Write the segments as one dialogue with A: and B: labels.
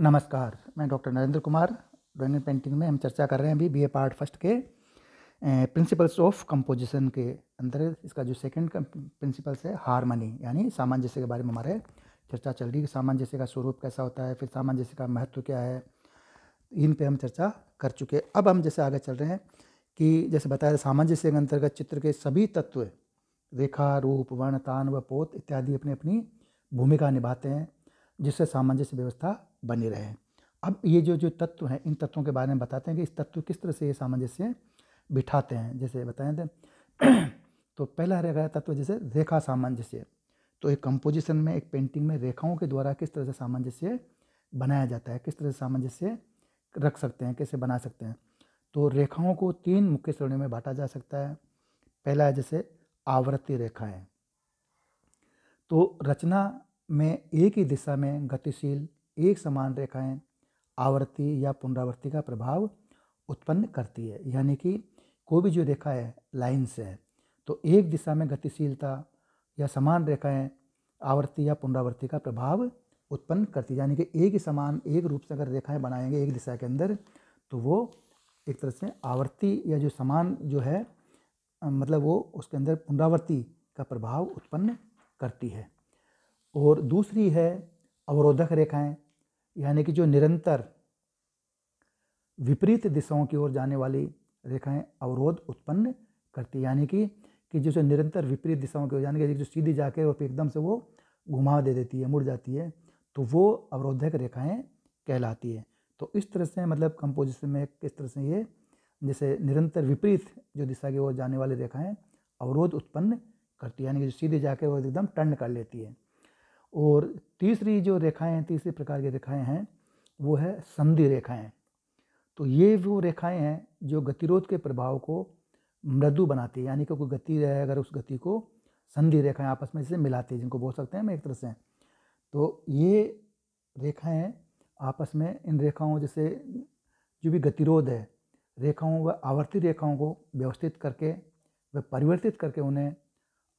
A: नमस्कार मैं doctor Narendra Kumar drawing and painting में हम चर्चा कर रहे हैं अभी बी ए पार्ट फर्स्ट के प्रिंसिपल्स ऑफ कंपोजिशन के अंदर इसका जो सेकंड प्रिंसिपल्स है हारमनी यानी सामंजस्य के बारे में हमारे चर्चा चल रही है सामंजस्य का स्वरूप कैसा होता है फिर सामंजस्य का महत्व क्या है इन पर हम चर्चा कर चुके हैं अब हम जैसे आगे चल रहे हैं कि जैसे बताया सामंजस्य के अंतर्गत चित्र के सभी तत्व रेखा रूप वर्ण तान व पोत इत्यादि अपनी अपनी भूमिका निभाते हैं जिससे सामंजस्य व्यवस्था बने रहे अब ये जो जो तत्व हैं इन तत्वों के बारे में बताते हैं कि इस तत्व किस तरह से ये सामंजस्य बिठाते हैं जैसे बताए थे तो, तो पहला रह गया तत्व जैसे रेखा सामंजस्य तो एक कंपोजिशन में एक पेंटिंग में रेखाओं के द्वारा किस तरह से सामंजस्य बनाया जाता है किस तरह से सामंजस्य रख सकते हैं कैसे बना सकते हैं तो रेखाओं को तीन मुख्य श्रेणियों में बांटा जा सकता है पहला है जैसे आवृत्ति रेखाएं तो रचना में एक ही दिशा में गतिशील एक समान रेखाएं आवृत्ति या पुनरावृत्ति का प्रभाव उत्पन्न करती है यानी कि कोई भी जो रेखा है लाइन से है तो एक दिशा में गतिशीलता या समान रेखाएं आवृत्ति या पुनरावृत्ति का प्रभाव उत्पन्न करती है यानी कि एक ही समान एक रूप से अगर रेखाएं बनाएंगे एक दिशा के अंदर तो वो एक तरह से आवृत्ति या जो समान जो है मतलब वो उसके अंदर पुनरावृत्ति का प्रभाव उत्पन्न करती है और दूसरी है अवरोधक रेखाएं यानी कि जो निरंतर विपरीत दिशाओं की ओर जाने वाली रेखाएं अवरोध उत्पन्न करती यानी कि कि जो निरंतर विपरीत दिशाओं की ओर यानी कि जो सीधी जाके वो एकदम से वो घुमा दे देती है मुड़ जाती है तो वो अवरोधक रेखाएं कहलाती है तो इस तरह से मतलब कंपोजिशन में किस तरह से ये जैसे निरंतर विपरीत जो दिशा की ओर जाने वाली रेखाएँ अवरोध उत्पन्न करती है यानी कि जो सीधे जाके वो एकदम टर्न कर लेती है और तीसरी जो रेखाएं हैं तीसरे प्रकार की रेखाएं हैं वो है संधि रेखाएं तो ये वो रेखाएं हैं जो गतिरोध के प्रभाव को मृदु बनाती है यानी कि कोई गति रहे अगर उस गति को संधि रेखाएं आपस में इसे मिलाती है जिनको बोल सकते हैं हम एक तरह से तो ये रेखाएं आपस में इन रेखाओं जैसे जो भी गतिरोध है रेखाओं व आवर्ती रेखाओं को व्यवस्थित करके व परिवर्तित करके उन्हें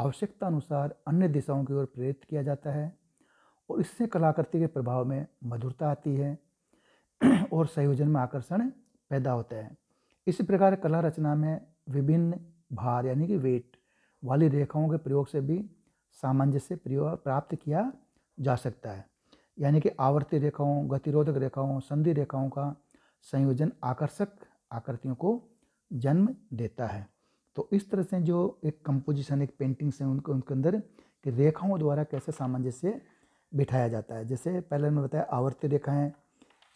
A: आवश्यकता अनुसार अन्य दिशाओं की ओर प्रेरित किया जाता है और इससे कलाकृति के प्रभाव में मधुरता आती है और संयोजन में आकर्षण पैदा होता है इसी प्रकार कला रचना में विभिन्न भार यानी कि वेट वाली रेखाओं के प्रयोग से भी सामंजस्य प्रयोग प्राप्त किया जा सकता है यानी कि आवर्ती रेखाओं गतिरोधक रेखाओं संधि रेखाओं का संयोजन आकर्षक आकृतियों को जन्म देता है तो इस तरह से जो एक कंपोजिशन एक पेंटिंग्स हैं उनको उनके अंदर कि रेखाओं द्वारा कैसे सामंजस्य बिठाया जाता है जैसे पहले मैंने बताया आवर्ती रेखाएँ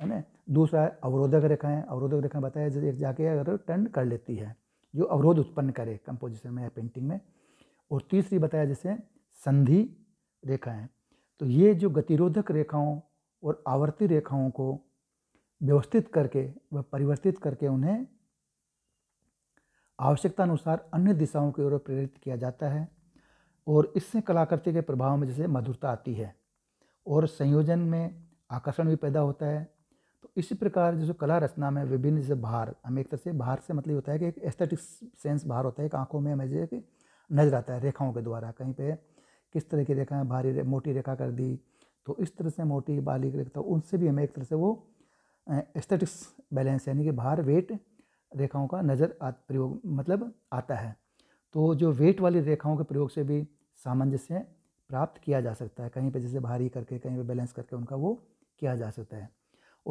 A: है ना दूसरा अवरोधक रेखाएँ अवरोधक रेखा बताया जैसे एक जाके अगर टर्न कर लेती है जो अवरोध उत्पन्न करे कंपोजिशन में या पेंटिंग में और तीसरी बताया जैसे संधि रेखाएँ तो ये जो गतिरोधक रेखाओं और आवर्ती रेखाओं को व्यवस्थित करके व परिवर्तित करके उन्हें आवश्यकतानुसार अन्य दिशाओं की ओर प्रेरित किया जाता है और इससे कलाकृति के प्रभाव में जैसे मधुरता आती है और संयोजन में आकर्षण भी पैदा होता है तो इसी प्रकार जैसे कला रचना में विभिन्न जैसे बाहर हमें एक तरह से बाहर से मतलब होता है कि एक एस्थेटिक सेंस बाहर होता है कि आँखों में हमें जैसे नजर आता है रेखाओं के द्वारा कहीं पर किस तरह की रेखाएँ भारी रे, मोटी रेखा कर दी तो इस तरह से मोटी बाली रेखा तो उनसे भी हमें एक तरह से वो एस्थेटिक्स बैलेंस यानी कि बाहर वेट रेखाओं का नज़र आ प्रयोग मतलब आता है तो जो वेट वाली रेखाओं के प्रयोग से भी सामंजस्य प्राप्त किया जा सकता है कहीं पे जैसे भारी करके कहीं पे बैलेंस करके उनका वो किया जा सकता है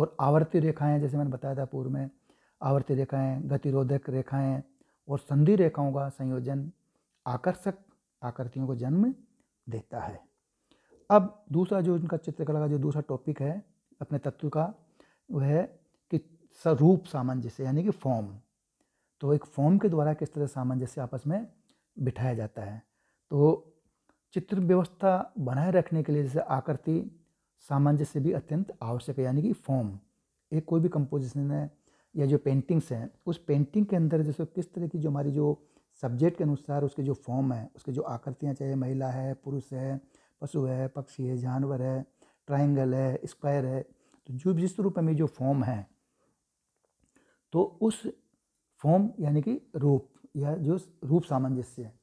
A: और आवर्ती रेखाएं जैसे मैंने बताया था पूर्व में आवर्ती रेखाएं गतिरोधक रेखाएं और संधि रेखाओं का संयोजन आकर्षक आकृतियों को जन्म देता है अब दूसरा जो उनका चित्रकला का जो दूसरा टॉपिक है अपने तत्व का वह है स्वरूप सामंजस्य यानी कि फॉर्म तो एक फॉर्म के द्वारा किस तरह सामंजस्य आपस में बिठाया जाता है तो चित्र व्यवस्था बनाए रखने के लिए जैसे आकृति सामंजस्य भी अत्यंत आवश्यक है यानी कि फॉर्म एक कोई भी कंपोजिशन है या जो पेंटिंग्स हैं उस पेंटिंग के अंदर जैसे किस तरह की जो हमारी जो सब्जेक्ट के अनुसार उसके जो फॉर्म है उसके जो आकृतियाँ चाहे महिला है पुरुष है पशु है पक्षी है जानवर है ट्राइंगल है स्क्वायर है तो जो जिस रूप में जो फॉर्म है तो उस फॉर्म यानी कि रूप या जो रूप सामंजस्य है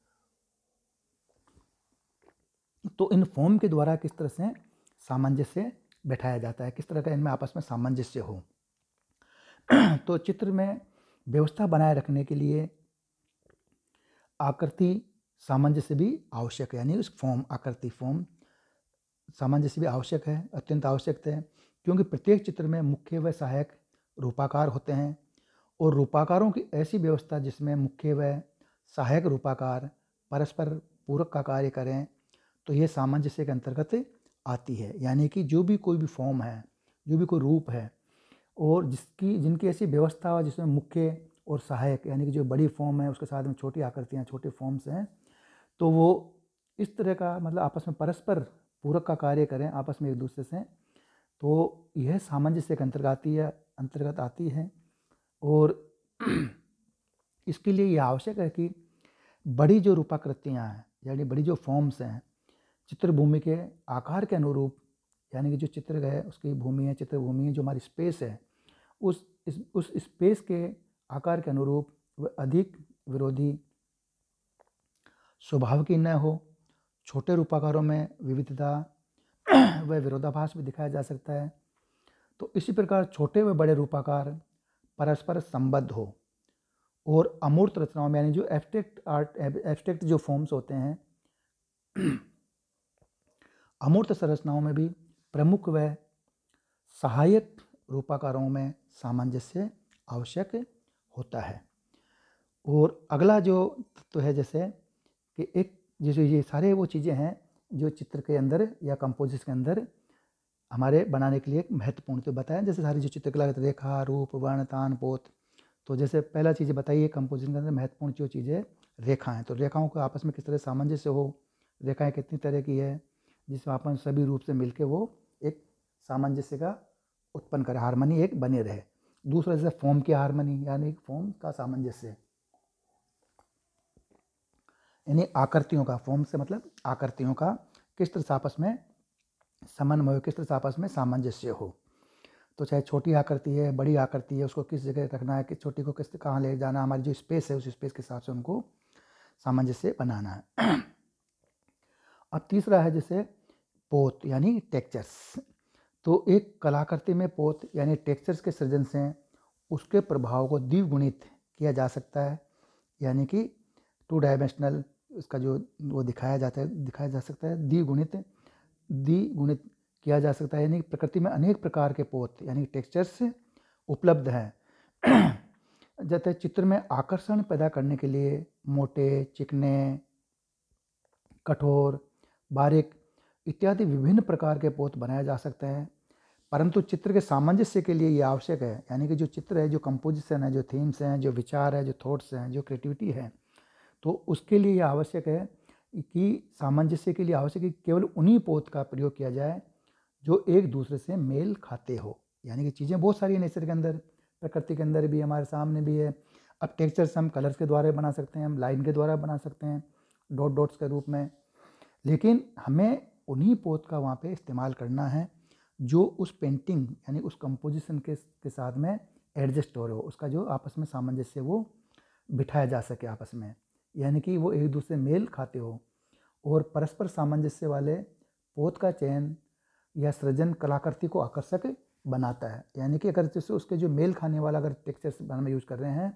A: तो इन फॉर्म के द्वारा किस तरह से सामंजस्य बैठाया जाता है किस तरह का इनमें आपस में सामंजस्य हो तो चित्र में व्यवस्था बनाए रखने के लिए आकृति सामंजस्य भी आवश्यक है यानी उस फॉर्म आकृति फॉर्म सामंजस्य भी आवश्यक है अत्यंत आवश्यक है क्योंकि प्रत्येक चित्र में मुख्य व सहायक रूपाकार होते हैं और रूपाकारों की ऐसी व्यवस्था जिसमें मुख्य व सहायक रूपाकार परस्पर पूरक का कार्य करें तो ये सामंजस्य के अंतर्गत आती है यानी कि जो भी कोई भी फॉर्म है जो भी कोई रूप है और जिसकी जिनकी ऐसी व्यवस्था हो जिसमें मुख्य और सहायक यानी कि जो बड़ी फॉर्म है उसके साथ में छोटी आकृतियाँ छोटे फॉर्म्स हैं तो वो इस तरह का मतलब आपस में परस्पर पूरक का कार्य करें आपस में एक दूसरे से तो यह सामंजस्य के अंतर्गत आती है अंतर्गत आती है और इसके लिए यह आवश्यक है कि बड़ी जो रूपाकृतियाँ हैं यानी बड़ी जो फॉर्म्स हैं चित्रभूमि के आकार के अनुरूप यानी कि जो चित्र है उसकी भूमि है चित्रभूमि है जो हमारी स्पेस है उस इस, उस स्पेस के आकार के अनुरूप वह अधिक विरोधी स्वभाव की न हो छोटे रूपाकारों में विविधता व विरोधाभास भी दिखाया जा सकता है तो इसी प्रकार छोटे व बड़े रूपाकार परस्पर संबद्ध हो और अमूर्त रचनाओं में यानी जो एब्स्ट्रैक्ट आर्ट एब्स्ट्रैक्ट जो फॉर्म्स होते हैं अमूर्त संरचनाओं में भी प्रमुख व सहायक रूपाकारों में सामंजस्य आवश्यक होता है और अगला जो तत्व तो है जैसे कि एक जैसे ये सारे वो चीज़ें हैं जो चित्र के अंदर या कंपोजिट के अंदर हमारे बनाने के लिए एक महत्वपूर्ण तो बताया जैसे सारी जो चित्रकला रेखा रूप वर्ण तान पोत तो जैसे पहला चीज़ बताइए कंपोजिशन के अंदर महत्वपूर्ण जो चीज़ें रेखाएँ तो रेखाओं को आपस में किस तरह सामंजस्य हो रेखाएं कितनी तरह की है जिसमें अपन सभी रूप से मिलकर वो एक सामंजस्य का उत्पन्न करें हारमोनी एक बने रहे दूसरा जैसे फॉर्म की हारमोनी यानी फॉर्म का सामंजस्य यानी आकृतियों का फॉर्म से मतलब आकृतियों का किस तरह से आपस में समन्वय किस तरह से आपस में सामंजस्य हो तो चाहे छोटी आकृति है बड़ी आकृति है उसको किस जगह रखना है किस छोटी को किस कहाँ ले जाना हमारी जो स्पेस है उस स्पेस के हिसाब से उनको सामंजस्य बनाना है अब तीसरा है जैसे पोत यानी टेक्चर्स तो एक कलाकृति में पोत यानी टेक्चर्स के सृजन से उसके प्रभाव को द्विगुणित किया जा सकता है यानी कि टू डायमेंशनल उसका जो वो दिखाया जाता है दिखाया जा सकता है द्विगुणित दि गुणित किया जा सकता है यानी कि प्रकृति में अनेक प्रकार के पोत यानी टेक्सचर्स उपलब्ध हैं जैसे चित्र में आकर्षण पैदा करने के लिए मोटे चिकने कठोर बारीक इत्यादि विभिन्न प्रकार के पोत बनाए जा सकते हैं परंतु चित्र के सामंजस्य के लिए ये आवश्यक है यानी कि जो चित्र है जो कंपोजिशन है जो थीम्स हैं जो विचार है जो थॉट्स हैं जो क्रिएटिविटी है तो उसके लिए यह आवश्यक है की सामंजस्य के लिए आवश्यक है केवल उन्हीं पोत का प्रयोग किया जाए जो एक दूसरे से मेल खाते हो यानी कि चीज़ें बहुत सारी हैं नेचर के अंदर प्रकृति के अंदर भी हमारे सामने भी है अब टेक्चर्स हम कलर्स के द्वारा बना सकते हैं हम लाइन के द्वारा बना सकते हैं डॉट डॉट्स के रूप में लेकिन हमें उन्हीं पोत का वहाँ पे इस्तेमाल करना है जो उस पेंटिंग यानी उस कंपोजिशन के के साथ में एडजस्ट हो रहे हो उसका जो आपस में सामंजस्य वो बिठाया जा सके आपस में यानी कि वो एक दूसरे मेल खाते हो और परस्पर सामंजस्य वाले पोत का चयन या सृजन कलाकृति को आकर्षक बनाता है यानी कि अगर जैसे उसके जो मेल खाने वाला अगर टेक्सचर्स बनाने यूज़ कर रहे हैं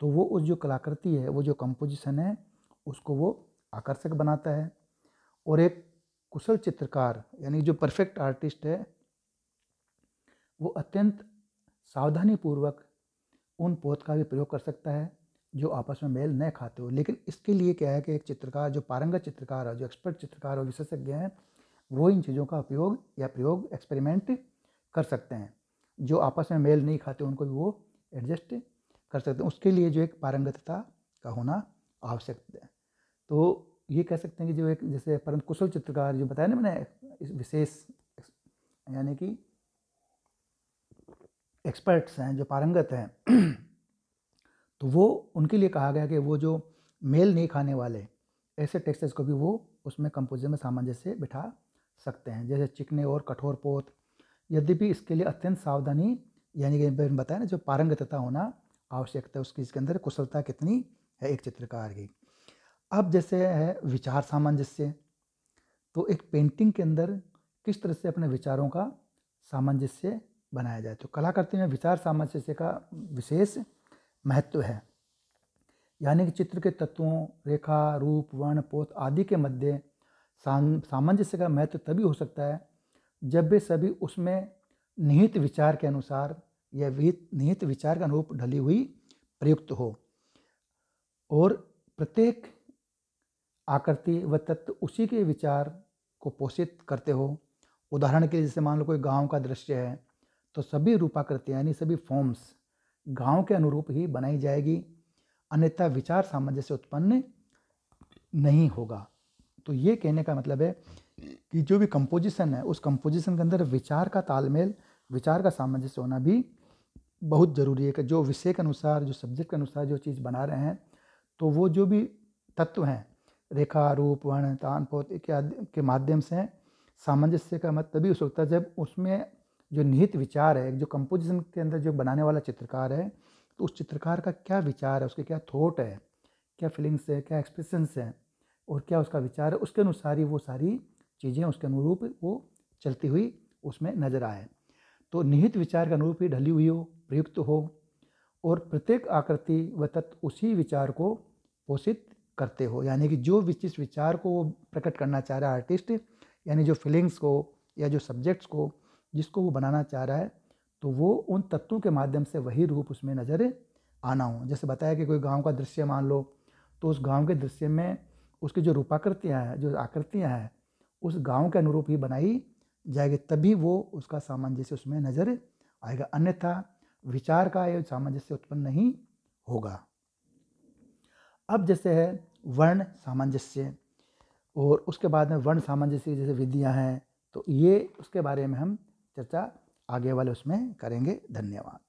A: तो वो उस जो कलाकृति है वो जो कंपोजिशन है उसको वो आकर्षक बनाता है और एक कुशल चित्रकार यानी जो परफेक्ट आर्टिस्ट है वो अत्यंत सावधानीपूर्वक उन पोत का भी प्रयोग कर सकता है जो आपस में मेल नहीं खाते हो लेकिन इसके लिए क्या है कि एक चित्रकार जो पारंगत चित्रकार है जो एक्सपर्ट चित्रकार और विशेषज्ञ हैं वो इन चीज़ों का उपयोग या प्रयोग एक्सपेरिमेंट कर सकते हैं जो आपस में मेल नहीं खाते उनको भी वो एडजस्ट कर सकते हैं उसके लिए जो एक पारंगतता का होना आवश्यक है तो ये कह सकते हैं कि जो एक जैसे परम कुशल चित्रकार जो बताया ना मैंने इस विशेष यानी कि एक्सपर्ट्स हैं जो पारंगत हैं तो वो उनके लिए कहा गया कि वो जो मेल नहीं खाने वाले ऐसे टेक्सचर्स को भी वो उसमें कंपोजिशन में सामंजस्य बिठा सकते हैं जैसे चिकने और कठोर पोत भी इसके लिए अत्यंत सावधानी यानी कि बताया ना जो पारंगतता होना आवश्यकता है उसकी इसके अंदर कुशलता कितनी है एक चित्रकार की अब जैसे है विचार सामंजस्य तो एक पेंटिंग के अंदर किस तरह से अपने विचारों का सामंजस्य बनाया जाए तो कलाकृति में विचार सामंजस्य का विशेष महत्व है यानी कि चित्र के तत्वों रेखा रूप वर्ण पोत आदि के मध्य सामंजस्य का महत्व तभी हो सकता है जब वे सभी उसमें निहित विचार के अनुसार या विहित निहित विचार का अनुरूप ढली हुई प्रयुक्त हो और प्रत्येक आकृति व तत्व उसी के विचार को पोषित करते हो उदाहरण के लिए जैसे मान लो कोई गांव का दृश्य है तो सभी रूपाकृति यानी सभी फॉर्म्स गांव के अनुरूप ही बनाई जाएगी अन्यथा विचार सामंजस्य उत्पन्न नहीं होगा तो ये कहने का मतलब है कि जो भी कंपोजिशन है उस कंपोजिशन के अंदर विचार का तालमेल विचार का सामंजस्य होना भी बहुत ज़रूरी है कि जो विषय के अनुसार जो सब्जेक्ट के अनुसार जो चीज़ बना रहे हैं तो वो जो भी तत्व हैं रेखा रूप वर्ण तान पोत इत्यादि के माध्यम से सामंजस्य का मत तभी हो सकता है जब उसमें जो निहित विचार है जो कंपोजिशन के अंदर जो बनाने वाला चित्रकार है तो उस चित्रकार का क्या विचार है उसके क्या थॉट है क्या फीलिंग्स है क्या एक्सप्रेशंस है और क्या उसका विचार है उसके अनुसार ही वो सारी चीज़ें उसके अनुरूप वो चलती हुई उसमें नजर आए तो निहित विचार के अनुरूप ही ढली हुई हो प्रयुक्त हो और प्रत्येक आकृति व उसी विचार को पोषित करते हो यानी कि जो जिस विचार को वो प्रकट करना चाह रहा है आर्टिस्ट यानी जो फीलिंग्स को या जो सब्जेक्ट्स को जिसको वो बनाना चाह रहा है तो वो उन तत्वों के माध्यम से वही रूप उसमें नज़र आना हो जैसे बताया कि कोई गांव का दृश्य मान लो तो उस गांव के दृश्य में उसकी जो रूपाकृतियाँ हैं जो आकृतियाँ हैं उस गांव के अनुरूप ही बनाई जाएगी तभी वो उसका सामंजस्य उसमें नज़र आएगा अन्यथा विचार का ये सामंजस्य उत्पन्न नहीं होगा अब जैसे है वर्ण सामंजस्य और उसके बाद में वर्ण सामंजस्य जैसे विधियाँ हैं तो ये उसके बारे में हम चर्चा आगे वाले उसमें करेंगे धन्यवाद